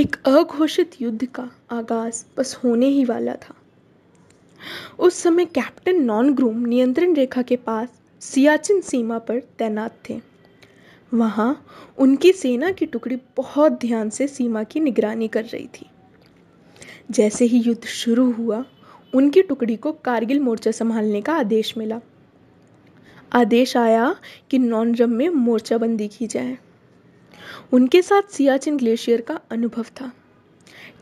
एक अघोषित युद्ध का आगाज बस होने ही वाला था उस समय कैप्टन नॉन ग्रूम नियंत्रण रेखा के पास सियाचिन सीमा पर तैनात थे वहाँ उनकी सेना की टुकड़ी बहुत ध्यान से सीमा की निगरानी कर रही थी जैसे ही युद्ध शुरू हुआ उनकी टुकड़ी को कारगिल मोर्चा संभालने का आदेश मिला आदेश आया कि नॉनरम में मोर्चाबंदी की जाए उनके साथ सियाचिन ग्लेशियर का अनुभव था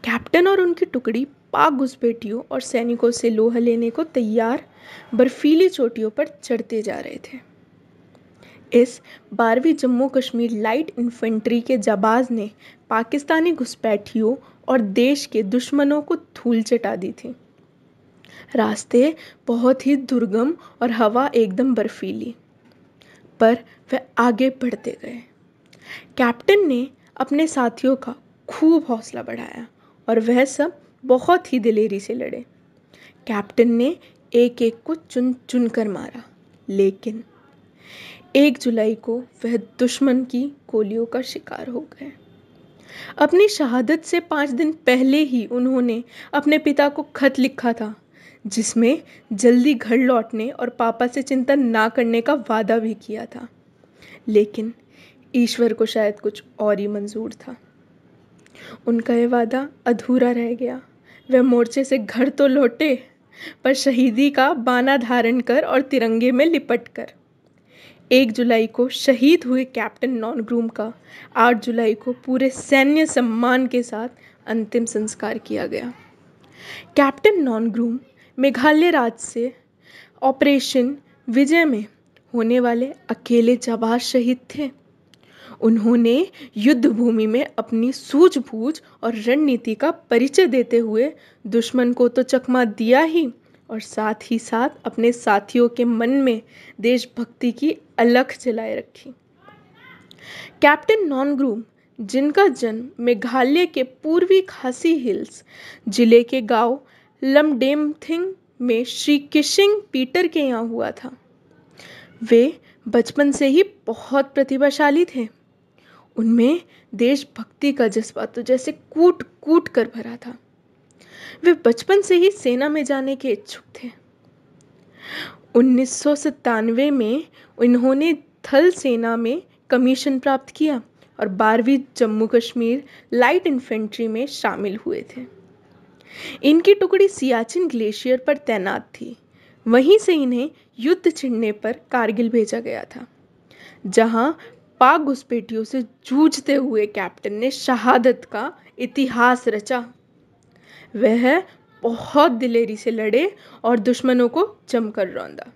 कैप्टन और उनकी टुकड़ी पाक घुसपैठियों और सैनिकों से लोहा लेने को तैयार बर्फीली चोटियों पर चढ़ते जा रहे थे इस बारहवीं जम्मू कश्मीर लाइट इन्फेंट्री के जबाज ने पाकिस्तानी घुसपैठियों और देश के दुश्मनों को धूल चटा दी थी रास्ते बहुत ही दुर्गम और हवा एकदम बर्फीली पर वह आगे बढ़ते गए कैप्टन ने अपने साथियों का खूब हौसला बढ़ाया और वह सब बहुत ही दिलेरी से लड़े कैप्टन ने एक एक को चुन चुन कर मारा लेकिन एक जुलाई को वह दुश्मन की गोलियों का शिकार हो गए अपनी शहादत से पाँच दिन पहले ही उन्होंने अपने पिता को खत लिखा था जिसमें जल्दी घर लौटने और पापा से चिंता ना करने का वादा भी किया था लेकिन ईश्वर को शायद कुछ और ही मंजूर था उनका यह वादा अधूरा रह गया वह मोर्चे से घर तो लौटे पर शहीदी का बाना धारण कर और तिरंगे में लिपट कर एक जुलाई को शहीद हुए कैप्टन नॉन ग्रूम का आठ जुलाई को पूरे सैन्य सम्मान के साथ अंतिम संस्कार किया गया कैप्टन नॉन ग्रूम मेघालय राज्य से ऑपरेशन विजय में होने वाले अकेले जवाज शहीद थे उन्होंने युद्ध भूमि में अपनी सूझबूझ और रणनीति का परिचय देते हुए दुश्मन को तो चकमा दिया ही और साथ ही साथ अपने साथियों के मन में देशभक्ति की अलख जलाए रखी कैप्टन नॉनग्रूम जिनका जन्म मेघालय के पूर्वी खासी हिल्स जिले के गांव लमडेमथिंग में श्री किशिंग पीटर के यहाँ हुआ था वे बचपन से ही बहुत प्रतिभाशाली थे उनमें देशभक्ति का जज्बा तो जैसे कूट कूट कर भरा था वे बचपन से ही सेना में जाने के इच्छुक थे उन्नीस में उन्होंने थल सेना में कमीशन प्राप्त किया और बारहवीं जम्मू कश्मीर लाइट इन्फेंट्री में शामिल हुए थे इनकी टुकड़ी सियाचिन ग्लेशियर पर तैनात थी वहीं से इन्हें युद्ध छिड़ने पर कारगिल भेजा गया था जहां पाक घुसपेटियों से जूझते हुए कैप्टन ने शहादत का इतिहास रचा वह बहुत दिलेरी से लड़े और दुश्मनों को जमकर रौंदा